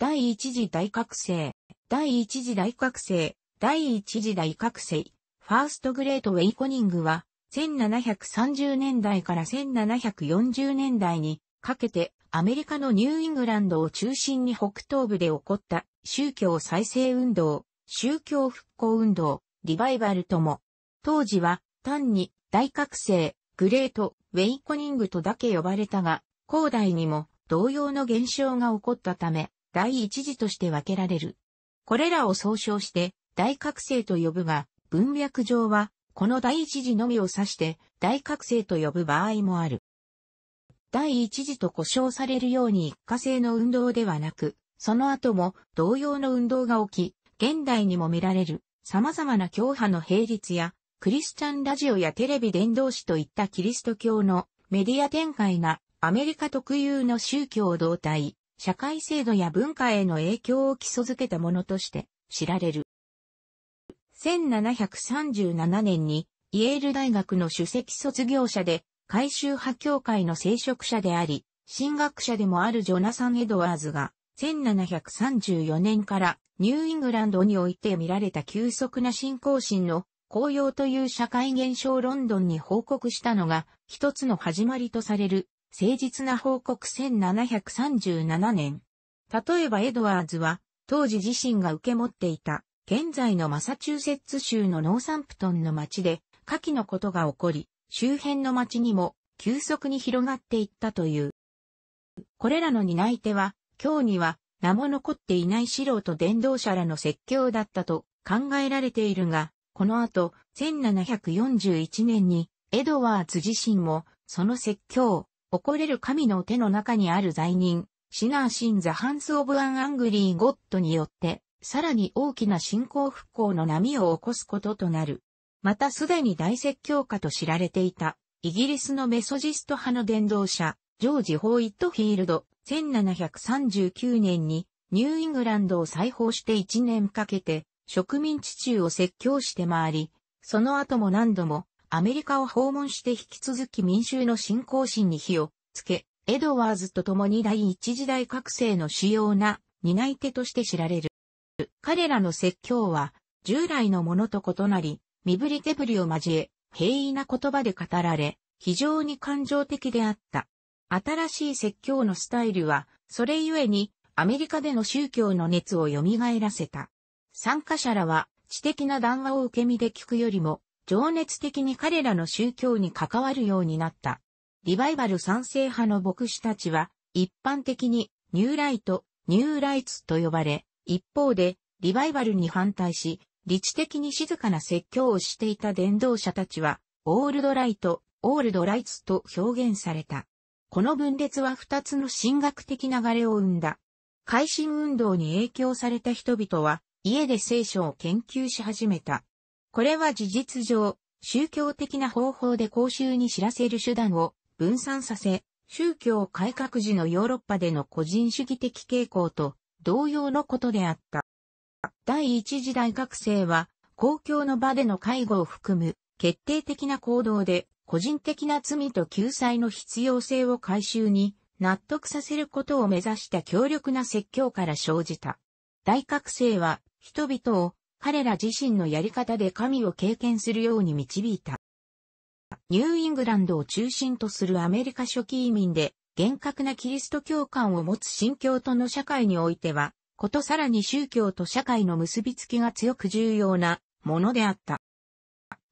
第一次大覚醒、第一次大覚醒、第一次大覚醒、ファーストグレートウェイコニングは、1730年代から1740年代にかけてアメリカのニューイングランドを中心に北東部で起こった宗教再生運動、宗教復興運動、リバイバルとも、当時は単に大覚醒、グレート、ウェイコニングとだけ呼ばれたが、後代にも同様の現象が起こったため、第一次として分けられる。これらを総称して、大覚醒と呼ぶが、文脈上は、この第一次のみを指して、大覚醒と呼ぶ場合もある。第一次と呼称されるように一過性の運動ではなく、その後も同様の運動が起き、現代にも見られる様々な教派の並立や、クリスチャンラジオやテレビ伝道師といったキリスト教のメディア展開がアメリカ特有の宗教動態、社会制度や文化への影響を基礎づけたものとして知られる。1737年にイェール大学の首席卒業者で改修派協会の聖職者であり、進学者でもあるジョナサン・エドワーズが1734年からニューイングランドにおいて見られた急速な信仰心の紅葉という社会現象ロンドンに報告したのが一つの始まりとされる誠実な報告1737年。例えばエドワーズは、当時自身が受け持っていた、現在のマサチューセッツ州のノーサンプトンの町で、火器のことが起こり、周辺の町にも急速に広がっていったという。これらの担い手は、今日には名も残っていない素人伝道者らの説教だったと考えられているが、この後、1741年にエドワーズ自身もその説教、怒れる神の手の中にある罪人、シナーシン・ザ・ハンス・オブ・アン・アングリー・ゴッドによって、さらに大きな信仰復興の波を起こすこととなる。またすでに大説教家と知られていた、イギリスのメソジスト派の伝道者、ジョージ・ホーイットフィールド、1739年にニューイングランドを再訪して1年かけて植民地中を説教して回り、その後も何度もアメリカを訪問して引き続き民衆の信仰心に火をつけ、エドワーズと共に第一次大覚醒の主要な担い手として知られる。彼らの説教は、従来のものと異なり、身振り手振りを交え、平易な言葉で語られ、非常に感情的であった。新しい説教のスタイルは、それゆえに、アメリカでの宗教の熱を蘇らせた。参加者らは、知的な談話を受け身で聞くよりも、情熱的に彼らの宗教に関わるようになった。リバイバル賛成派の牧師たちは、一般的にニューライト、ニューライツと呼ばれ、一方で、リバイバルに反対し、理知的に静かな説教をしていた伝道者たちは、オールドライト、オールドライツと表現された。この分裂は二つの神学的流れを生んだ。改心運動に影響された人々は、家で聖書を研究し始めた。これは事実上、宗教的な方法で公衆に知らせる手段を分散させ、宗教改革時のヨーロッパでの個人主義的傾向と同様のことであった。第一次大学生は、公共の場での介護を含む決定的な行動で個人的な罪と救済の必要性を回収に納得させることを目指した強力な説教から生じた。大覚醒は人々を彼ら自身のやり方で神を経験するように導いた。ニューイングランドを中心とするアメリカ初期移民で、厳格なキリスト教観を持つ信教との社会においては、ことさらに宗教と社会の結びつきが強く重要なものであった。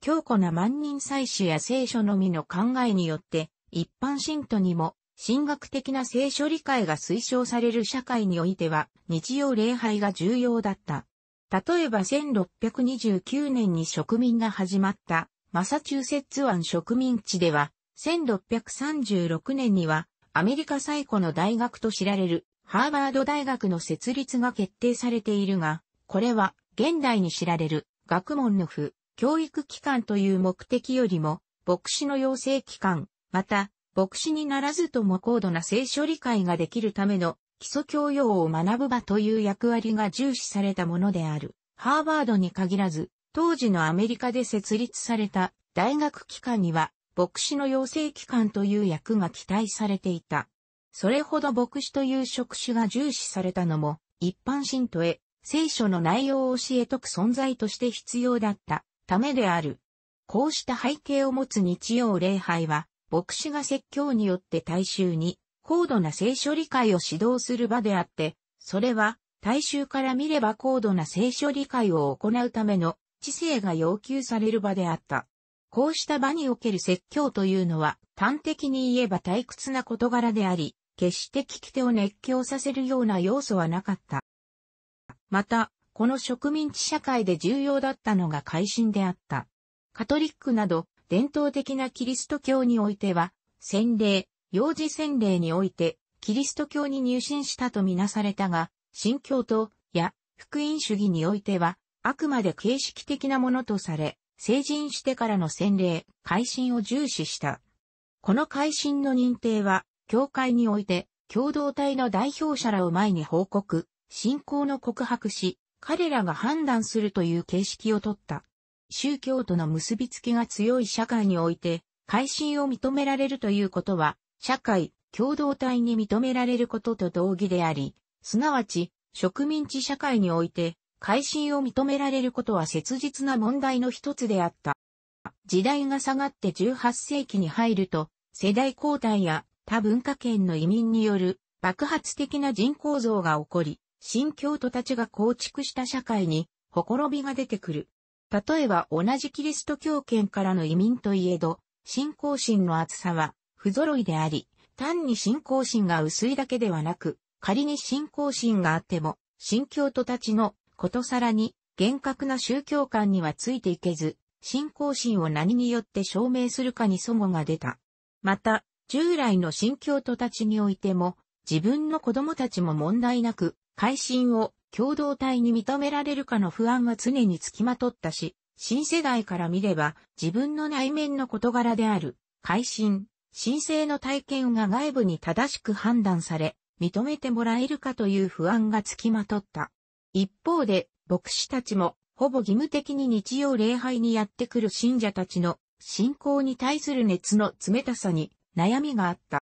強固な万人祭祀や聖書のみの考えによって、一般信徒にも神学的な聖書理解が推奨される社会においては、日曜礼拝が重要だった。例えば1629年に植民が始まったマサチューセッツ湾植民地では、1636年にはアメリカ最古の大学と知られるハーバード大学の設立が決定されているが、これは現代に知られる学問の府、教育機関という目的よりも、牧師の養成機関、また、牧師にならずとも高度な聖書理解ができるための基礎教養を学ぶ場という役割が重視されたものである。ハーバードに限らず、当時のアメリカで設立された大学機関には、牧師の養成機関という役が期待されていた。それほど牧師という職種が重視されたのも、一般信徒へ聖書の内容を教え解く存在として必要だったためである。こうした背景を持つ日曜礼拝は、牧師が説教によって大衆に高度な聖書理解を指導する場であって、それは大衆から見れば高度な聖書理解を行うための知性が要求される場であった。こうした場における説教というのは端的に言えば退屈な事柄であり、決して聞き手を熱狂させるような要素はなかった。また、この植民地社会で重要だったのが改心であった。カトリックなど伝統的なキリスト教においては、洗礼、幼児洗礼において、キリスト教に入信したとみなされたが、新教と、や、福音主義においては、あくまで形式的なものとされ、成人してからの洗礼、改心を重視した。この改心の認定は、教会において、共同体の代表者らを前に報告、信仰の告白し、彼らが判断するという形式をとった。宗教との結びつきが強い社会において、改心を認められるということは、社会、共同体に認められることと同義であり、すなわち、植民地社会において、改新を認められることは切実な問題の一つであった。時代が下がって18世紀に入ると、世代交代や他文化圏の移民による爆発的な人口増が起こり、新教徒たちが構築した社会に、ほころびが出てくる。例えば同じキリスト教圏からの移民といえど、信仰心の厚さは不揃いであり、単に信仰心が薄いだけではなく、仮に信仰心があっても、信教徒たちのことさらに厳格な宗教観にはついていけず、信仰心を何によって証明するかに祖母が出た。また、従来の信教徒たちにおいても、自分の子供たちも問題なく、改心を共同体に認められるかの不安は常につきまとったし、新世代から見れば、自分の内面の事柄である、改心、申請の体験が外部に正しく判断され、認めてもらえるかという不安がつきまとった。一方で、牧師たちも、ほぼ義務的に日曜礼拝にやってくる信者たちの信仰に対する熱の冷たさに悩みがあった。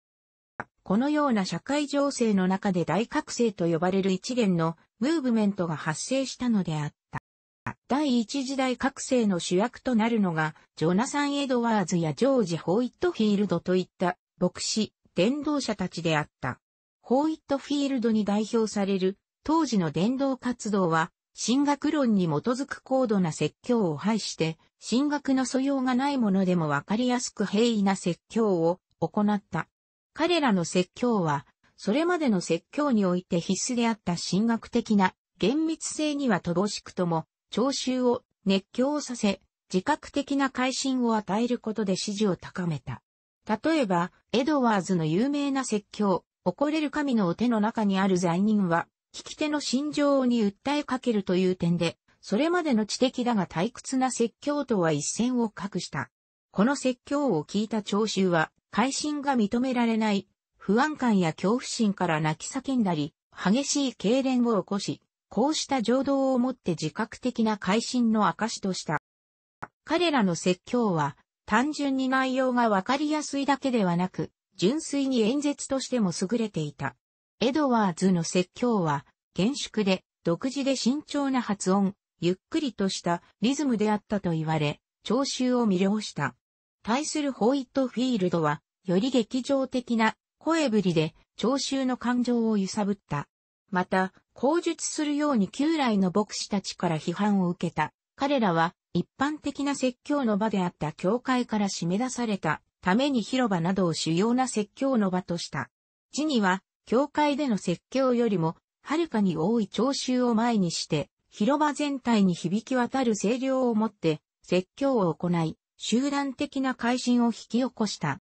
このような社会情勢の中で大覚醒と呼ばれる一連のムーブメントが発生したのであっ第一時代覚醒の主役となるのが、ジョナサン・エドワーズやジョージ・ホイットフィールドといった牧師、伝道者たちであった。ホイットフィールドに代表される当時の伝道活動は、神学論に基づく高度な説教を排して、神学の素養がないものでもわかりやすく平易な説教を行った。彼らの説教は、それまでの説教において必須であった神学的な厳密性には乏しくとも、聴衆を熱狂させ、自覚的な改心を与えることで支持を高めた。例えば、エドワーズの有名な説教、怒れる神のお手の中にある罪人は、聞き手の心情に訴えかけるという点で、それまでの知的だが退屈な説教とは一線を画した。この説教を聞いた聴衆は、改心が認められない、不安感や恐怖心から泣き叫んだり、激しい痙攣を起こし、こうした情動をもって自覚的な改心の証とした。彼らの説教は、単純に内容がわかりやすいだけではなく、純粋に演説としても優れていた。エドワーズの説教は、厳粛で、独自で慎重な発音、ゆっくりとしたリズムであったと言われ、聴衆を魅了した。対するホイットフィールドは、より劇場的な声ぶりで聴衆の感情を揺さぶった。また、口述するように旧来の牧師たちから批判を受けた。彼らは一般的な説教の場であった教会から締め出されたために広場などを主要な説教の場とした。地には、教会での説教よりも、はるかに多い聴衆を前にして、広場全体に響き渡る声量をもって、説教を行い、集団的な改心を引き起こした。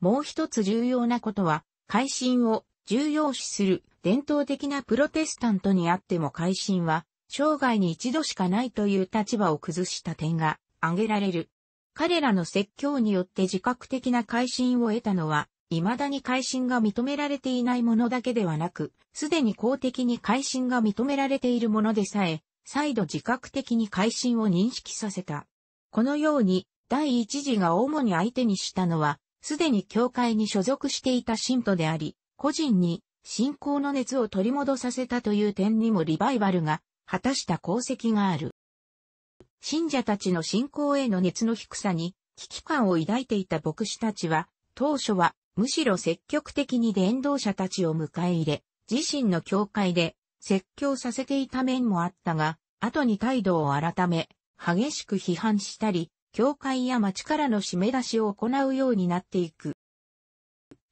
もう一つ重要なことは、改心を重要視する伝統的なプロテスタントにあっても改心は、生涯に一度しかないという立場を崩した点が挙げられる。彼らの説教によって自覚的な改心を得たのは、未だに改心が認められていないものだけではなく、すでに公的に改心が認められているものでさえ、再度自覚的に改心を認識させた。このように、第一次が主に相手にしたのは、すでに教会に所属していた信徒であり、個人に信仰の熱を取り戻させたという点にもリバイバルが果たした功績がある。信者たちの信仰への熱の低さに危機感を抱いていた牧師たちは、当初はむしろ積極的に伝道者たちを迎え入れ、自身の教会で説教させていた面もあったが、後に態度を改め、激しく批判したり、教会や町からの締め出しを行うようになっていく。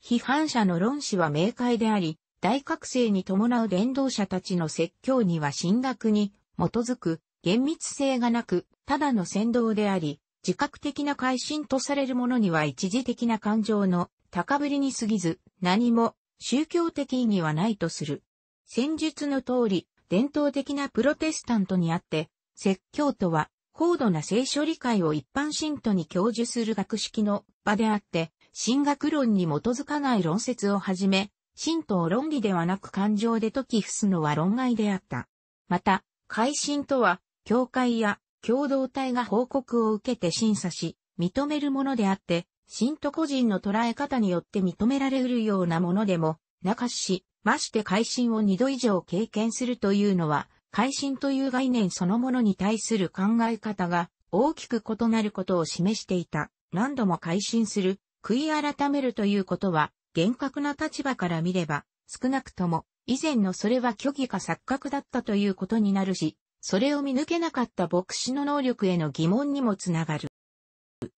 批判者の論旨は明快であり、大覚醒に伴う伝道者たちの説教には神学に基づく厳密性がなく、ただの先導であり、自覚的な改心とされるものには一時的な感情の高ぶりに過ぎず、何も宗教的意義はないとする。戦術の通り、伝統的なプロテスタントにあって、説教とは高度な聖書理解を一般信徒に教授する学識の場であって、神学論に基づかない論説をはじめ、神道論理ではなく感情で解き伏すのは論外であった。また、改心とは、教会や共同体が報告を受けて審査し、認めるものであって、信徒個人の捉え方によって認められるようなものでも、なかし、まして改心を2度以上経験するというのは、改心という概念そのものに対する考え方が大きく異なることを示していた。何度も改心する悔い改めるということは、厳格な立場から見れば、少なくとも、以前のそれは虚偽か錯覚だったということになるし、それを見抜けなかった牧師の能力への疑問にもつながる。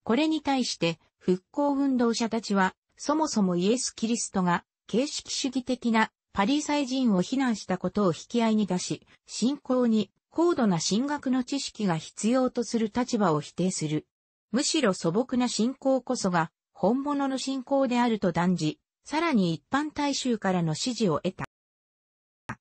これに対して、復興運動者たちは、そもそもイエス・キリストが、形式主義的なパリサイ人を非難したことを引き合いに出し、信仰に高度な神学の知識が必要とする立場を否定する。むしろ素朴な信仰こそが本物の信仰であると断じ、さらに一般大衆からの支持を得た。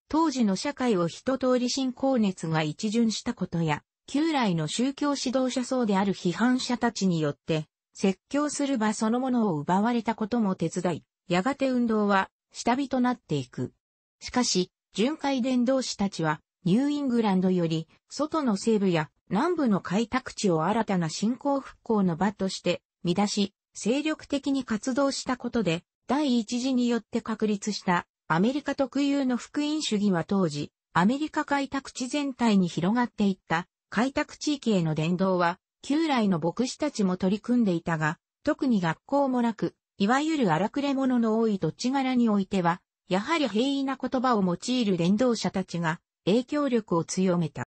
当時の社会を一通り信仰熱が一巡したことや、旧来の宗教指導者層である批判者たちによって、説教する場そのものを奪われたことも手伝い、やがて運動は下火となっていく。しかし、巡回伝道士たちは、ニューイングランドより、外の西部や南部の開拓地を新たな信仰復興の場として、見出し、精力的に活動したことで、第一次によって確立したアメリカ特有の福音主義は当時、アメリカ開拓地全体に広がっていった開拓地域への伝道は、旧来の牧師たちも取り組んでいたが、特に学校もなく、いわゆる荒くれ者の多い土地柄においては、やはり平易な言葉を用いる伝道者たちが影響力を強めた。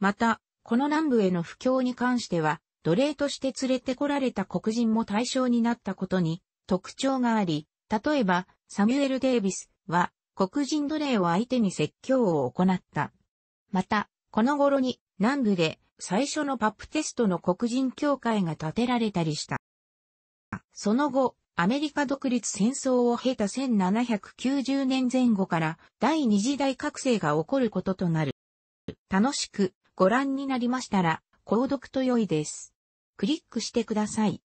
また、この南部への布教に関しては、奴隷として連れてこられた黒人も対象になったことに特徴があり、例えば、サミュエル・デイビスは黒人奴隷を相手に説教を行った。また、この頃に南部で最初のパップテストの黒人協会が建てられたりした。その後、アメリカ独立戦争を経た1790年前後から第二次大覚醒が起こることとなる。楽しくご覧になりましたら、購読と良いです。クリックしてください。